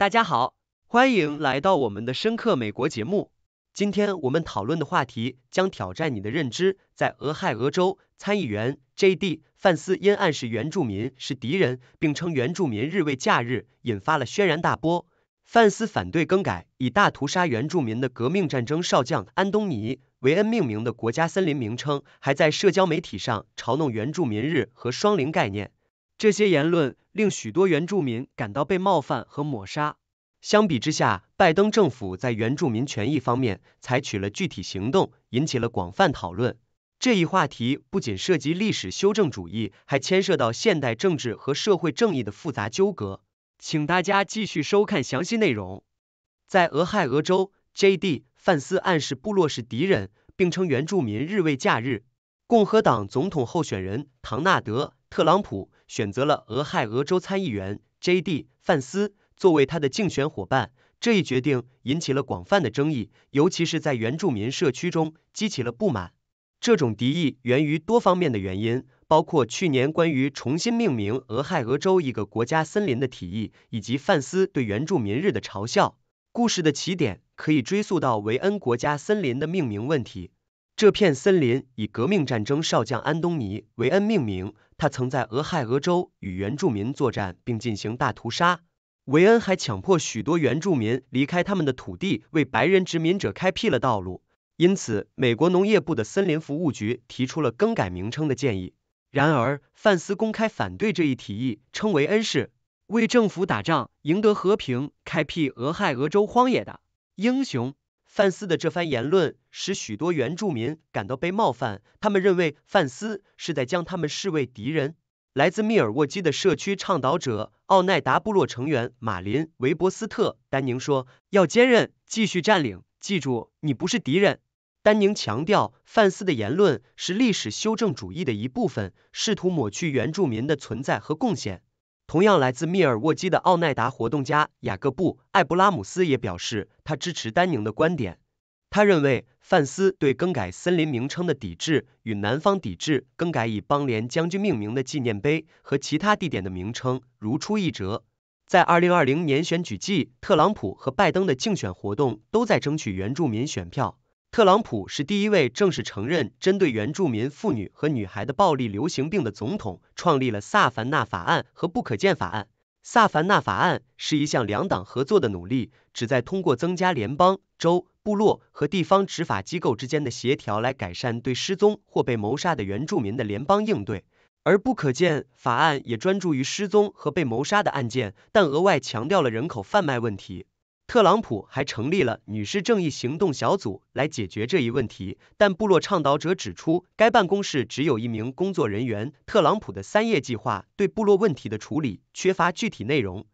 大家好，欢迎来到我们的深刻美国节目。今天我们讨论的话题将挑战你的认知。在俄亥俄州，参议员 J.D. 范斯因暗示原住民是敌人，并称原住民日为假日，引发了轩然大波。范斯反对更改以大屠杀原住民的革命战争少将安东尼·维恩命名的国家森林名称，还在社交媒体上嘲弄原住民日和双零概念。这些言论令许多原住民感到被冒犯和抹杀。相比之下，拜登政府在原住民权益方面采取了具体行动，引起了广泛讨论。这一话题不仅涉及历史修正主义，还牵涉到现代政治和社会正义的复杂纠葛。请大家继续收看详细内容。在俄亥俄州，J.D. 范斯暗示部落是敌人，并称原住民日为假日。共和党总统候选人唐纳德·特朗普。选择了俄亥俄州参议员 J.D. 范斯作为他的竞选伙伴，这一决定引起了广泛的争议，尤其是在原住民社区中激起了不满。这种敌意源于多方面的原因，包括去年关于重新命名俄亥俄州一个国家森林的提议，以及范斯对原住民日的嘲笑。故事的起点可以追溯到维恩国家森林的命名问题。这片森林以革命战争少将安东尼·韦恩命名，他曾在俄亥俄州与原住民作战并进行大屠杀。韦恩还强迫许多原住民离开他们的土地，为白人殖民者开辟了道路。因此，美国农业部的森林服务局提出了更改名称的建议。然而，范斯公开反对这一提议，称维恩是为政府打仗、赢得和平、开辟俄亥俄州荒野的英雄。范斯的这番言论使许多原住民感到被冒犯，他们认为范斯是在将他们视为敌人。来自密尔沃基的社区倡导者、奥奈达部落成员马林·维伯斯特·丹宁说：“要坚韧，继续占领，记住，你不是敌人。”丹宁强调，范斯的言论是历史修正主义的一部分，试图抹去原住民的存在和贡献。同样来自密尔沃基的奥奈达活动家雅各布·艾布拉姆斯也表示，他支持丹宁的观点。他认为，范斯对更改森林名称的抵制，与南方抵制更改以邦联将军命名的纪念碑和其他地点的名称如出一辙。在二零二零年选举季，特朗普和拜登的竞选活动都在争取原住民选票。特朗普是第一位正式承认针对原住民妇女和女孩的暴力流行病的总统，创立了萨凡纳法案和不可见法案。萨凡纳法案是一项两党合作的努力，旨在通过增加联邦、州、部落和地方执法机构之间的协调，来改善对失踪或被谋杀的原住民的联邦应对。而不可见法案也专注于失踪和被谋杀的案件，但额外强调了人口贩卖问题。特朗普还成立了“女士正义行动小组”来解决这一问题，但部落倡导者指出，该办公室只有一名工作人员。特朗普的三页计划对部落问题的处理缺乏具体内容。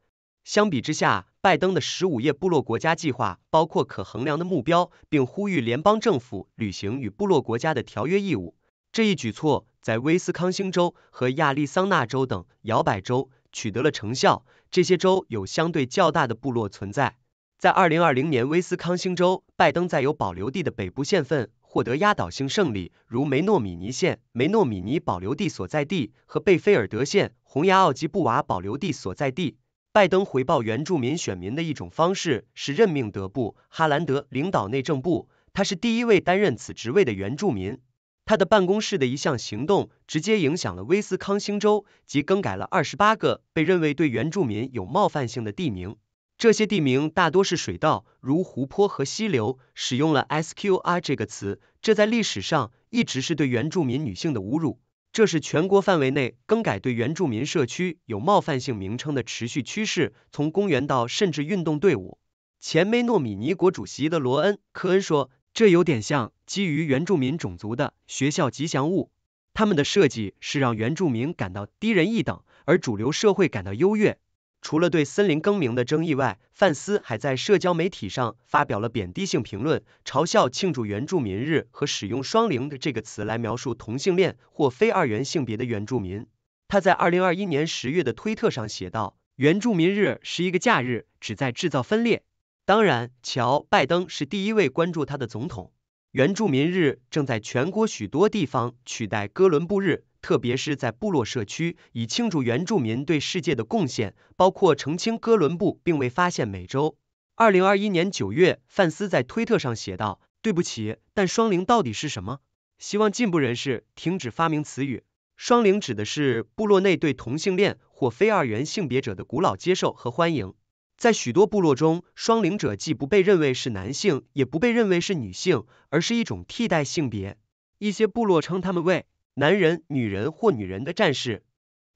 相比之下，拜登的十五页部落国家计划包括可衡量的目标，并呼吁联邦政府履行与部落国家的条约义务。这一举措在威斯康星州和亚利桑那州等摇摆州取得了成效，这些州有相对较大的部落存在。在2020年，威斯康星州，拜登在有保留地的北部县份获得压倒性胜利，如梅诺米尼县、梅诺米尼保留地所在地和贝菲尔德县、洪崖奥吉布瓦保留地所在地。拜登回报原住民选民的一种方式是任命德布·哈兰德领导内政部，他是第一位担任此职位的原住民。他的办公室的一项行动直接影响了威斯康星州，即更改了28个被认为对原住民有冒犯性的地名。这些地名大多是水道，如湖泊和溪流，使用了 s q r 这个词，这在历史上一直是对原住民女性的侮辱。这是全国范围内更改对原住民社区有冒犯性名称的持续趋势，从公园到甚至运动队伍。前梅诺米尼国主席的罗恩·科恩说：“这有点像基于原住民种族的学校吉祥物，他们的设计是让原住民感到低人一等，而主流社会感到优越。”除了对森林更名的争议外，范斯还在社交媒体上发表了贬低性评论，嘲笑庆祝原住民日和使用双灵的这个词来描述同性恋或非二元性别的原住民。他在2021年10月的推特上写道：“原住民日是一个假日，旨在制造分裂。当然，乔·拜登是第一位关注他的总统。原住民日正在全国许多地方取代哥伦布日。”特别是在部落社区，以庆祝原住民对世界的贡献，包括澄清哥伦布并未发现美洲。2021年9月，范斯在推特上写道：“对不起，但双灵到底是什么？希望进步人士停止发明词语。双灵指的是部落内对同性恋或非二元性别者的古老接受和欢迎。在许多部落中，双灵者既不被认为是男性，也不被认为是女性，而是一种替代性别。一些部落称他们为。”男人、女人或女人的战士，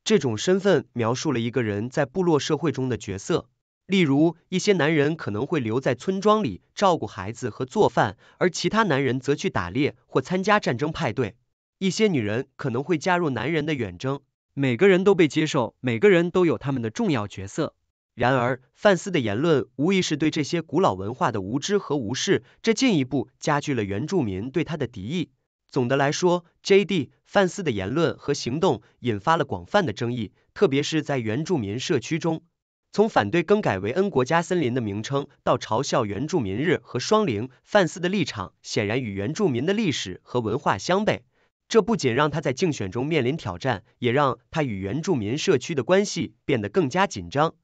这种身份描述了一个人在部落社会中的角色。例如，一些男人可能会留在村庄里照顾孩子和做饭，而其他男人则去打猎或参加战争派对。一些女人可能会加入男人的远征。每个人都被接受，每个人都有他们的重要角色。然而，范斯的言论无疑是对这些古老文化的无知和无视，这进一步加剧了原住民对他的敌意。总的来说，J.D. 范斯的言论和行动引发了广泛的争议，特别是在原住民社区中。从反对更改为 N 国家森林的名称，到嘲笑原住民日和双零，范斯的立场显然与原住民的历史和文化相悖。这不仅让他在竞选中面临挑战，也让他与原住民社区的关系变得更加紧张。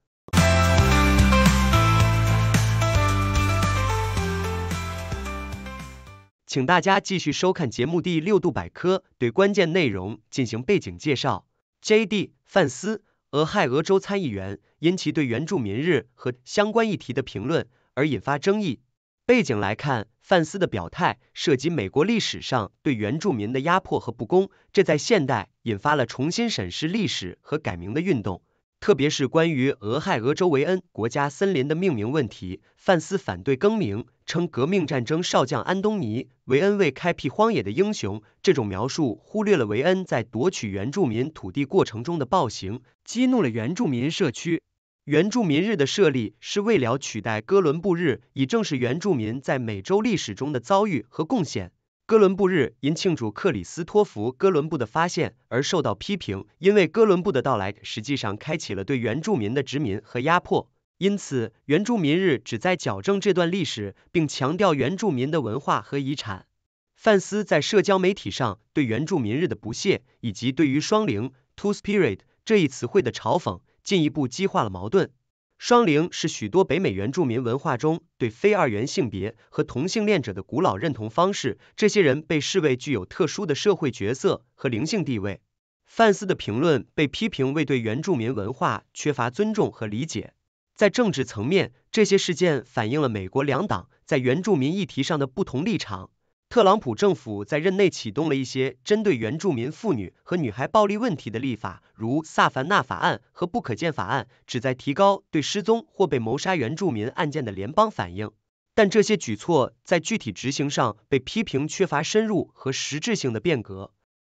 请大家继续收看节目第六度百科，对关键内容进行背景介绍。J.D. 范斯，俄亥俄州参议员，因其对原住民日和相关议题的评论而引发争议。背景来看，范斯的表态涉及美国历史上对原住民的压迫和不公，这在现代引发了重新审视历史和改名的运动。特别是关于俄亥俄州维恩国家森林的命名问题，范斯反对更名，称革命战争少将安东尼·维恩为开辟荒野的英雄。这种描述忽略了维恩在夺取原住民土地过程中的暴行，激怒了原住民社区。原住民日的设立是为了取代哥伦布日，以正视原住民在美洲历史中的遭遇和贡献。哥伦布日因庆祝克里斯托弗·哥伦布的发现而受到批评，因为哥伦布的到来实际上开启了对原住民的殖民和压迫。因此，原住民日旨在矫正这段历史，并强调原住民的文化和遗产。范斯在社交媒体上对原住民日的不屑，以及对于“双灵 ”（Two Spirit） 这一词汇的嘲讽，进一步激化了矛盾。双灵是许多北美原住民文化中对非二元性别和同性恋者的古老认同方式，这些人被视为具有特殊的社会角色和灵性地位。范斯的评论被批评为对原住民文化缺乏尊重和理解。在政治层面，这些事件反映了美国两党在原住民议题上的不同立场。特朗普政府在任内启动了一些针对原住民妇女和女孩暴力问题的立法，如萨凡纳法案和不可见法案，旨在提高对失踪或被谋杀原住民案件的联邦反应。但这些举措在具体执行上被批评缺乏深入和实质性的变革。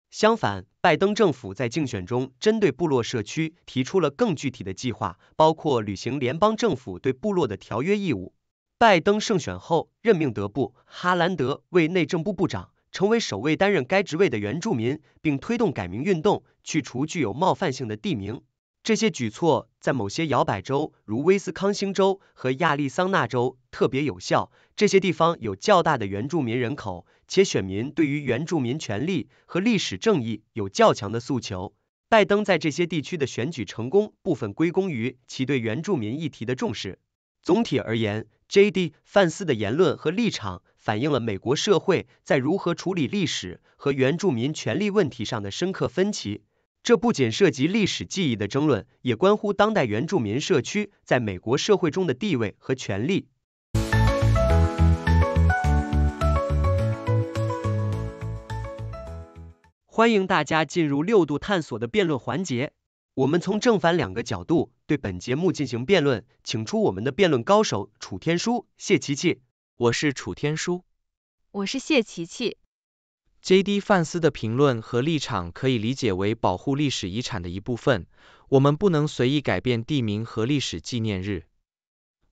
相反，拜登政府在竞选中针对部落社区提出了更具体的计划，包括履行联邦政府对部落的条约义务。拜登胜选后，任命德布·哈兰德为内政部部长，成为首位担任该职位的原住民，并推动改名运动，去除具有冒犯性的地名。这些举措在某些摇摆州，如威斯康星州和亚利桑那州，特别有效。这些地方有较大的原住民人口，且选民对于原住民权利和历史正义有较强的诉求。拜登在这些地区的选举成功，部分归功于其对原住民议题的重视。总体而言，J.D. 范斯的言论和立场反映了美国社会在如何处理历史和原住民权利问题上的深刻分歧。这不仅涉及历史记忆的争论，也关乎当代原住民社区在美国社会中的地位和权利。欢迎大家进入六度探索的辩论环节。我们从正反两个角度对本节目进行辩论，请出我们的辩论高手楚天舒、谢琪琪。我是楚天舒，我是谢琪琪。JD 范斯的评论和立场可以理解为保护历史遗产的一部分，我们不能随意改变地名和历史纪念日。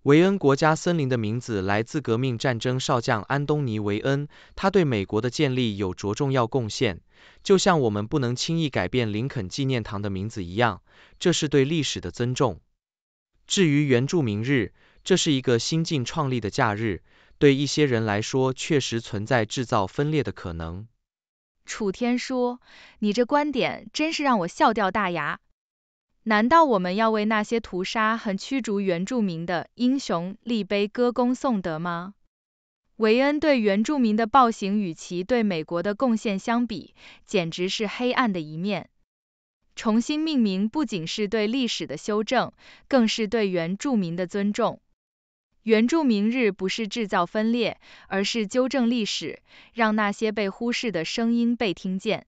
维恩国家森林的名字来自革命战争少将安东尼维恩，他对美国的建立有着重要贡献。就像我们不能轻易改变林肯纪念堂的名字一样，这是对历史的尊重。至于原住民日，这是一个新近创立的假日，对一些人来说确实存在制造分裂的可能。楚天说，你这观点真是让我笑掉大牙。难道我们要为那些屠杀和驱逐原住民的英雄立碑歌功颂德吗？维恩对原住民的暴行与其对美国的贡献相比，简直是黑暗的一面。重新命名不仅是对历史的修正，更是对原住民的尊重。原住民日不是制造分裂，而是纠正历史，让那些被忽视的声音被听见。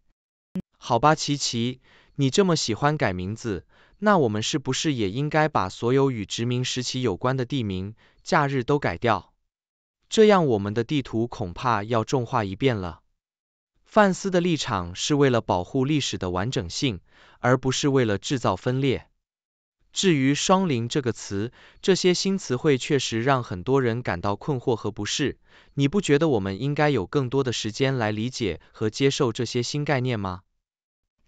好吧，琪琪，你这么喜欢改名字。那我们是不是也应该把所有与殖民时期有关的地名、假日都改掉？这样我们的地图恐怕要重画一遍了。范斯的立场是为了保护历史的完整性，而不是为了制造分裂。至于“双林”这个词，这些新词汇确实让很多人感到困惑和不适。你不觉得我们应该有更多的时间来理解和接受这些新概念吗？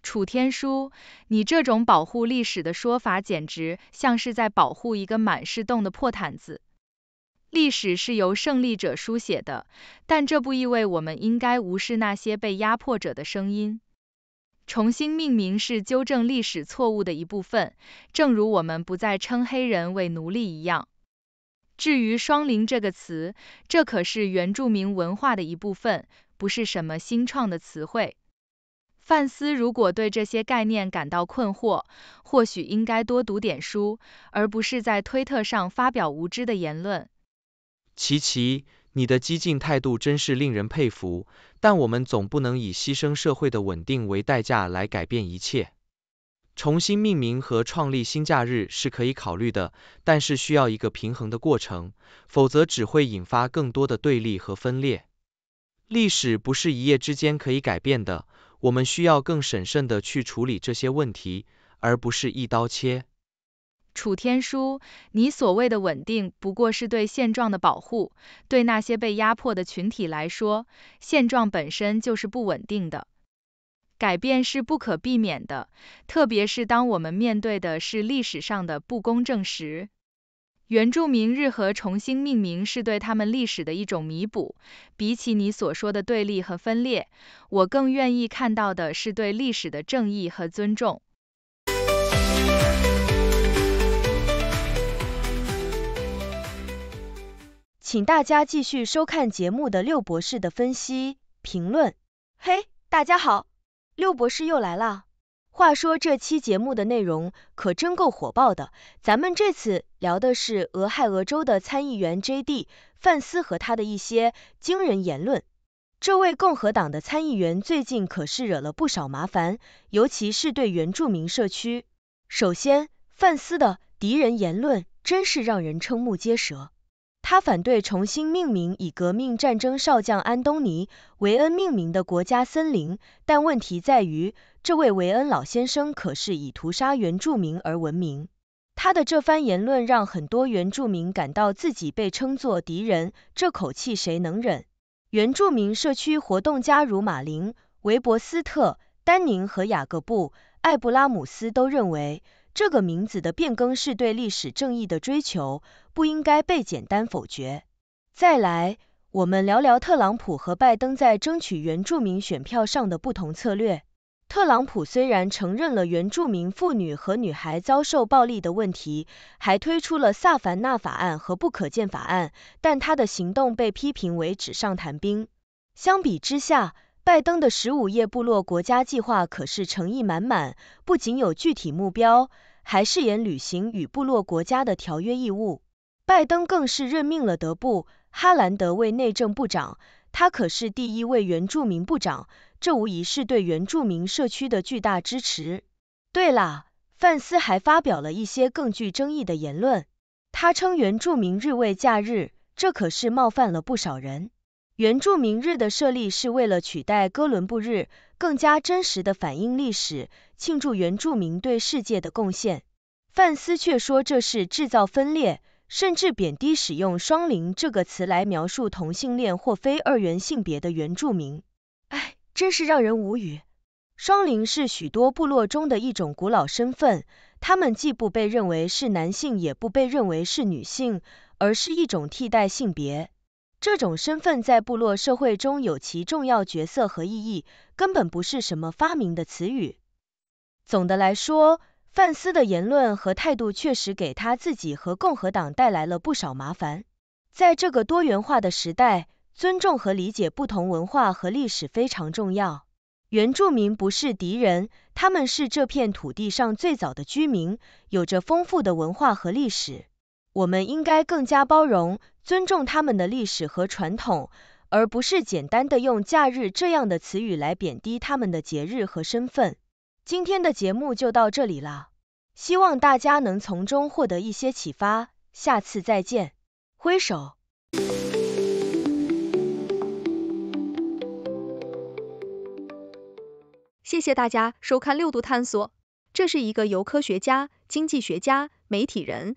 楚天舒，你这种保护历史的说法，简直像是在保护一个满是洞的破毯子。历史是由胜利者书写的，但这不意味我们应该无视那些被压迫者的声音。重新命名是纠正历史错误的一部分，正如我们不再称黑人为奴隶一样。至于“双灵”这个词，这可是原住民文化的一部分，不是什么新创的词汇。范斯如果对这些概念感到困惑，或许应该多读点书，而不是在推特上发表无知的言论。琪琪，你的激进态度真是令人佩服，但我们总不能以牺牲社会的稳定为代价来改变一切。重新命名和创立新假日是可以考虑的，但是需要一个平衡的过程，否则只会引发更多的对立和分裂。历史不是一夜之间可以改变的。我们需要更审慎地去处理这些问题，而不是一刀切。楚天舒，你所谓的稳定，不过是对现状的保护。对那些被压迫的群体来说，现状本身就是不稳定的。改变是不可避免的，特别是当我们面对的是历史上的不公正时。原住民日和重新命名是对他们历史的一种弥补。比起你所说的对立和分裂，我更愿意看到的是对历史的正义和尊重。请大家继续收看节目的六博士的分析评论。嘿，大家好，六博士又来了。话说这期节目的内容可真够火爆的，咱们这次聊的是俄亥俄州的参议员 J.D. 范斯和他的一些惊人言论。这位共和党的参议员最近可是惹了不少麻烦，尤其是对原住民社区。首先，范斯的敌人言论真是让人瞠目结舌。他反对重新命名以革命战争少将安东尼·韦恩命名的国家森林，但问题在于，这位韦恩老先生可是以屠杀原住民而闻名。他的这番言论让很多原住民感到自己被称作敌人，这口气谁能忍？原住民社区活动家如马林、韦伯斯特、丹宁和雅各布·艾布拉姆斯都认为。这个名字的变更是对历史正义的追求，不应该被简单否决。再来，我们聊聊特朗普和拜登在争取原住民选票上的不同策略。特朗普虽然承认了原住民妇女和女孩遭受暴力的问题，还推出了萨凡纳法案和不可见法案，但他的行动被批评为纸上谈兵。相比之下，拜登的十五页部落国家计划可是诚意满满，不仅有具体目标，还誓言履行与部落国家的条约义务。拜登更是任命了德布·哈兰德为内政部长，他可是第一位原住民部长，这无疑是对原住民社区的巨大支持。对了，范斯还发表了一些更具争议的言论，他称原住民日为假日，这可是冒犯了不少人。原住民日的设立是为了取代哥伦布日，更加真实的反映历史，庆祝原住民对世界的贡献。范斯却说这是制造分裂，甚至贬低使用“双灵”这个词来描述同性恋或非二元性别的原住民。哎，真是让人无语。双灵是许多部落中的一种古老身份，他们既不被认为是男性，也不被认为是女性，而是一种替代性别。这种身份在部落社会中有其重要角色和意义，根本不是什么发明的词语。总的来说，范斯的言论和态度确实给他自己和共和党带来了不少麻烦。在这个多元化的时代，尊重和理解不同文化和历史非常重要。原住民不是敌人，他们是这片土地上最早的居民，有着丰富的文化和历史。我们应该更加包容、尊重他们的历史和传统，而不是简单的用“假日”这样的词语来贬低他们的节日和身份。今天的节目就到这里了，希望大家能从中获得一些启发。下次再见，挥手。谢谢大家收看《六度探索》，这是一个由科学家、经济学家、媒体人。